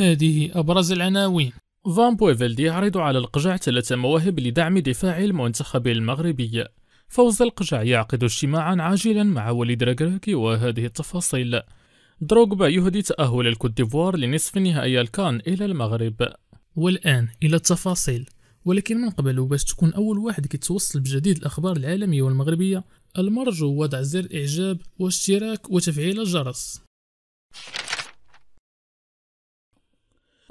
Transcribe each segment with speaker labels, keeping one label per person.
Speaker 1: هذه أبرز العناوين فان بويفيلد يعرض على القجع ثلاث مواهب لدعم دفاع المنتخب المغربي فوز القجع يعقد اجتماعا عاجلا مع وليد راكراكي وهذه التفاصيل دروغبا يهدي تأهل ديفوار لنصف نهائي الكان إلى المغرب والآن إلى التفاصيل ولكن من قبل باش تكون أول واحد كيتوصل بجديد الأخبار العالمية والمغربية المرجو وضع زر إعجاب واشتراك وتفعيل الجرس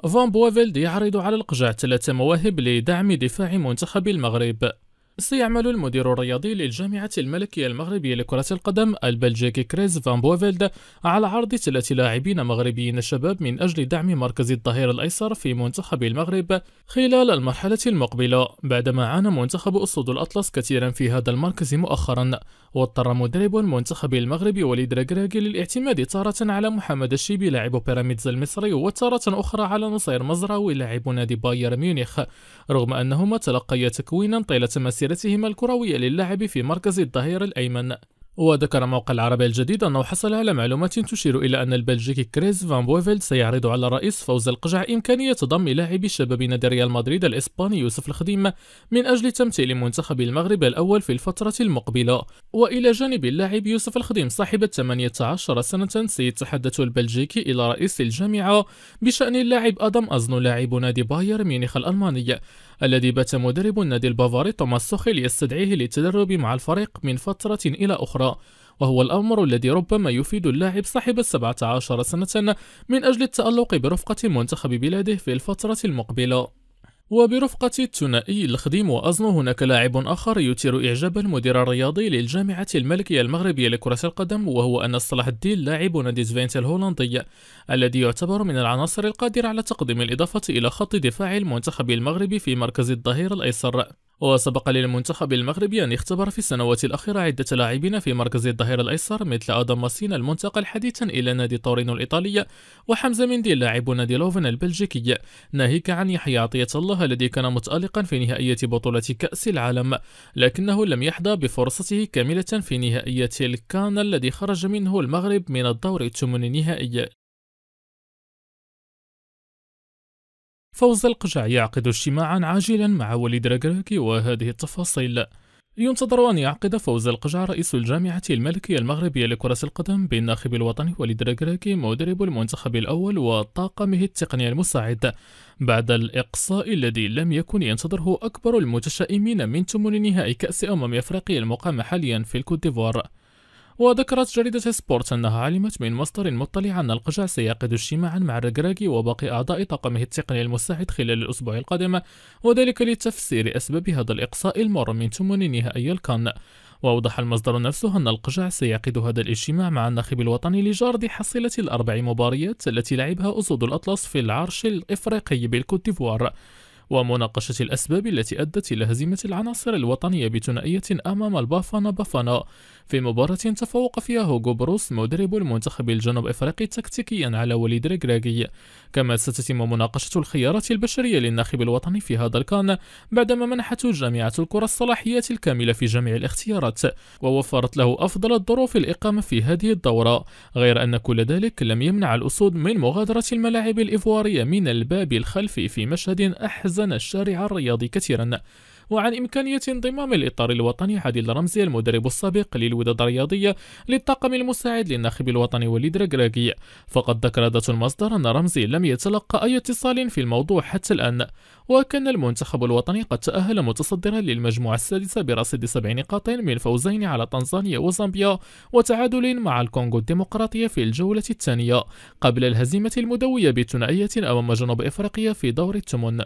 Speaker 1: فان بوافيلد يعرض على القجع ثلاث مواهب لدعم دفاع منتخب المغرب سيعمل المدير الرياضي للجامعة الملكية المغربية لكرة القدم البلجيكي كريز فان بوفيلد على عرض ثلاث لاعبين مغربيين شباب من أجل دعم مركز الظهير الأيسر في منتخب المغرب خلال المرحلة المقبلة بعدما عانى منتخب أسود الأطلس كثيرا في هذا المركز مؤخرا واضطر مدرب منتخب المغرب وليد راكراكي للاعتماد تارة على محمد الشيبي لاعب بيراميدز المصري وتارة أخرى على نصير مزراوي لاعب نادي بايرن ميونخ رغم أنهما تلقيا تكوينا طيلة مسيرة مسيرتهما الكروية للعب في مركز الظهير الأيمن وذكر موقع العربية الجديد أنه حصل على معلومات تشير إلى أن البلجيكي كريز فان بويفيلد سيعرض على الرئيس فوز القجع إمكانية ضم لاعب شباب نادي ريال مدريد الإسباني يوسف الخديم من أجل تمثيل منتخب المغرب الأول في الفترة المقبلة وإلى جانب اللاعب يوسف الخديم صاحب 18 سنة سيتحدث البلجيكي إلى رئيس الجامعة بشأن اللاعب آدم أزنو لاعب نادي باير ميونخ الألماني الذي بات مدرب النادي البافاري توماس سوخيل يستدعيه للتدرب مع الفريق من فترة إلى أخرى وهو الأمر الذي ربما يفيد اللاعب صاحب السبعة عشر سنة من أجل التألق برفقة منتخب بلاده في الفترة المقبلة وبرفقة الثنائي الخديم وأزنو هناك لاعب آخر يثير إعجاب المدير الرياضي للجامعة الملكية المغربية لكرة القدم وهو أن صلاح الدين لاعب نادي زفينت الهولندي الذي يعتبر من العناصر القادرة على تقديم الإضافة إلى خط دفاع المنتخب المغربي في مركز الظهير الأيسر وسبق للمنتخب المغربي أن اختبر في السنوات الأخيرة عدة لاعبين في مركز الظهير الأيسر مثل آدم ماسين المنتقل حديثا إلى نادي تورينو الإيطالي وحمزة مندي لاعب نادي لوفن البلجيكي ناهيك عن يحيى عطية الله الذي كان متألقا في نهائية بطولة كأس العالم لكنه لم يحظى بفرصته كاملة في نهائية الكان الذي خرج منه المغرب من الدور الثمن النهائي فوز القجع يعقد اجتماعا عاجلا مع وليد رجراكي وهذه التفاصيل ينتظر أن يعقد فوز القجع رئيس الجامعة الملكية المغربية لكرة القدم بالناخب الوطني وليد رجراكي مدرب المنتخب الأول وطاقمه التقني المساعد بعد الإقصاء الذي لم يكن ينتظره أكبر المتشائمين من تمن نهائي كأس أمم أفريقيا المقام حاليا في الكوت ديفوار وذكرت جريدة سبورت أنها علمت من مصدر مطلع أن القجع سيعقد اجتماعا مع الركراكي وباقي أعضاء طاقمه التقني المساعد خلال الأسبوع القادم وذلك لتفسير أسباب هذا الإقصاء المر من تمن نهائي الكان وأوضح المصدر نفسه أن القجع سيعقد هذا الاجتماع مع الناخب الوطني لجرد حصيلة الأربع مباريات التي لعبها أسود الأطلس في العرش الإفريقي بالكوت ديفوار ومناقشة الأسباب التي أدت إلى هزيمة العناصر الوطنية بثنائية أمام البافانا بافانا في مباراة تفوق فيها هوغو بروس مدرب المنتخب الجنوب افريقي تكتيكيا على وليد ريغراغي كما ستتم مناقشة الخيارات البشرية للناخب الوطني في هذا الكان بعدما منحته جامعة الكرة الصلاحيات الكاملة في جميع الاختيارات ووفرت له أفضل الظروف الإقامة في هذه الدورة غير أن كل ذلك لم يمنع الأسود من مغادرة الملاعب الإيفوارية من الباب الخلفي في مشهد أحزن الشارع الرياضي كثيرا وعن إمكانية انضمام الإطار الوطني عادل رمزي المدرب السابق للوداد الرياضية للطاقم المساعد للناخب الوطني وليد ركراكي فقد ذكر ذات المصدر أن رمزي لم يتلقى أي اتصال في الموضوع حتى الآن وكان المنتخب الوطني قد تأهل متصدرا للمجموعة السادسة برصيد سبع نقاط من فوزين على تنزانيا وزامبيا وتعادل مع الكونغو الديمقراطية في الجولة الثانية قبل الهزيمة المدوية بثنائية أمام جنوب إفريقيا في دور التمن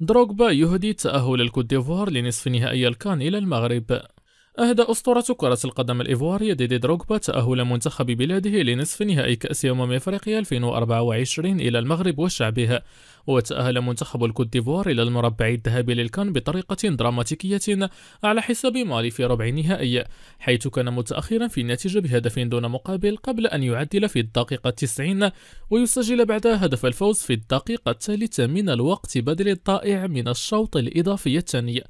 Speaker 1: دروغبا يهدي تأهل الكوت ديفوار لنصف نهائي الكان إلى المغرب أهدى أسطورة كرة القدم الإيفوارية ديدي دروغبا تأهل منتخب بلاده لنصف نهائي كأس أمم أفريقيا 2024 إلى المغرب وشعبه، وتأهل منتخب الكوت ديفوار إلى المربع الذهبي للكان بطريقة دراماتيكية على حساب مالي في ربع النهائي، حيث كان متأخرا في النتيجة بهدف دون مقابل قبل أن يعدل في الدقيقة 90 ويسجل بعدها هدف الفوز في الدقيقة الثالثة من الوقت بدل الضائع من الشوط الإضافي الثاني.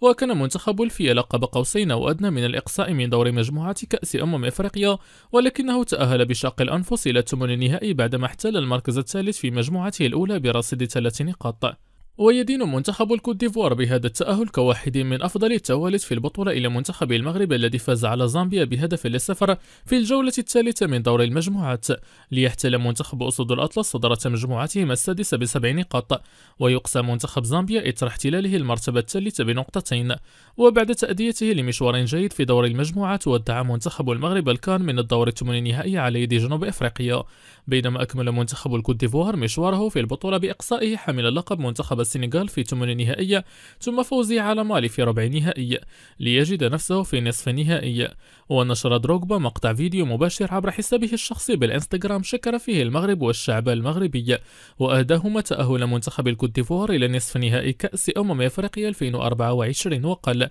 Speaker 1: وكان منتخب الفيلة لقب قوسين أو أدنى من الإقصاء من دور مجموعة كأس أمم إفريقيا ولكنه تأهل بشق الأنفس إلى الثمن النهائي بعدما احتل المركز الثالث في مجموعته الأولى برصيد ثلاث نقاط ويدين منتخب الكوت ديفوار بهذا التأهل كواحد من أفضل التوالت في البطولة إلى منتخب المغرب الذي فاز على زامبيا بهدف للسفر في الجولة الثالثة من دور المجموعات ليحتل منتخب أسود الأطلس صدارة مجموعتهم السادسة بسبع نقاط ويقسى منتخب زامبيا إثر احتلاله المرتبة الثالثة بنقطتين وبعد تأديته لمشوار جيد في دور المجموعات ودع منتخب المغرب الكان من الدور الثمن النهائي على يد جنوب أفريقيا بينما أكمل منتخب الكوت ديفوار مشواره في البطولة بإقصائه حامل اللقب منتخب السنغال في ثمن نهائي ثم فوزه على مالي في ربع نهائي ليجد نفسه في نصف نهائي ونشر دروغبا مقطع فيديو مباشر عبر حسابه الشخصي بالانستغرام شكر فيه المغرب والشعب المغربي وأهداهما تأهل منتخب الكوتيفوار إلى نصف نهائي كأس أمم أفريقيا 2024 وقال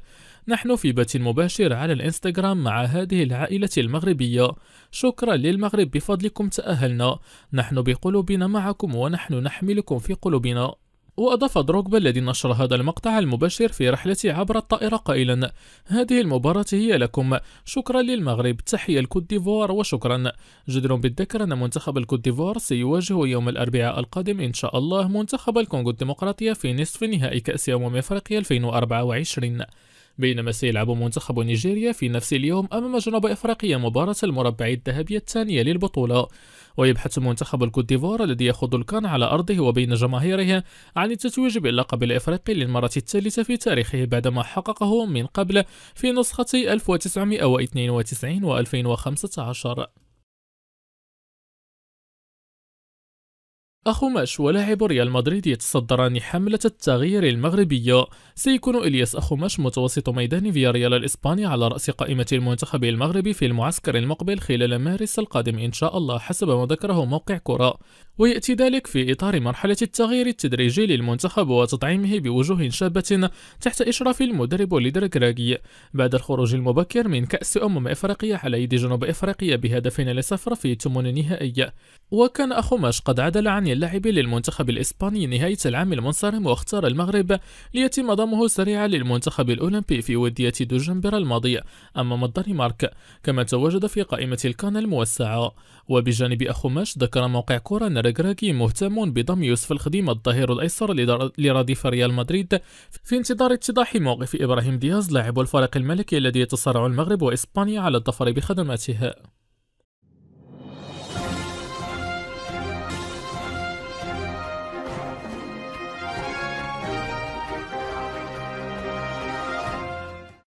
Speaker 1: نحن في بث مباشر على الانستغرام مع هذه العائلة المغربية شكرا للمغرب بفضلكم تأهلنا نحن بقلوبنا معكم ونحن نحملكم في قلوبنا وأضاف دروغبا الذي نشر هذا المقطع المباشر في رحلته عبر الطائرة قائلا هذه المباراة هي لكم شكرا للمغرب تحية الكوت ديفوار وشكرا جدر بالذكر أن منتخب الكوت ديفوار سيواجه يوم الأربعاء القادم إن شاء الله منتخب الكونغو الديمقراطية في نصف نهائي كأس أمم أفريقيا 2024 بينما سيلعب منتخب نيجيريا في نفس اليوم أمام جنوب أفريقيا مباراة المربع الذهبي الثانية للبطولة ويبحث منتخب الكوت ديفوار الذي يخوض الكان على أرضه وبين جماهيره عن التتويج باللقب الإفريقي للمرة الثالثة في تاريخه بعدما حققه من قبل في نسخة 1992 و 2015 أخوماش ولاعب ريال مدريد يتصدران حملة التغيير المغربية سيكون إلياس أخوماش متوسط ميدان فياريال الإسباني على رأس قائمة المنتخب المغربي في المعسكر المقبل خلال مارس القادم إن شاء الله حسب ما ذكره موقع كرة ويأتي ذلك في إطار مرحلة التغيير التدريجي للمنتخب وتطعيمه بوجوه شابة تحت إشراف المدرب وليدر كراغي بعد الخروج المبكر من كأس أمم إفريقيا على يد جنوب إفريقيا بهدفين لصفر في ثمن نهائي وكان أخوماش قد عدل عن اللاعب للمنتخب الإسباني نهاية العام المنصرم واختار المغرب ليتم ضمه سريعا للمنتخب الأولمبي في ودية دجنبر الماضية أمام الدنمارك كما تواجد في قائمة الكان الموسعة وبجانب ماش ذكر موقع كورة نرجراجي مهتم بضم يوسف الخديم الظهير الأيسر لرديف ريال مدريد في انتظار اتضاح موقف إبراهيم دياز لاعب الفريق الملكي الذي يتصارع المغرب وإسبانيا على الظفر بخدماته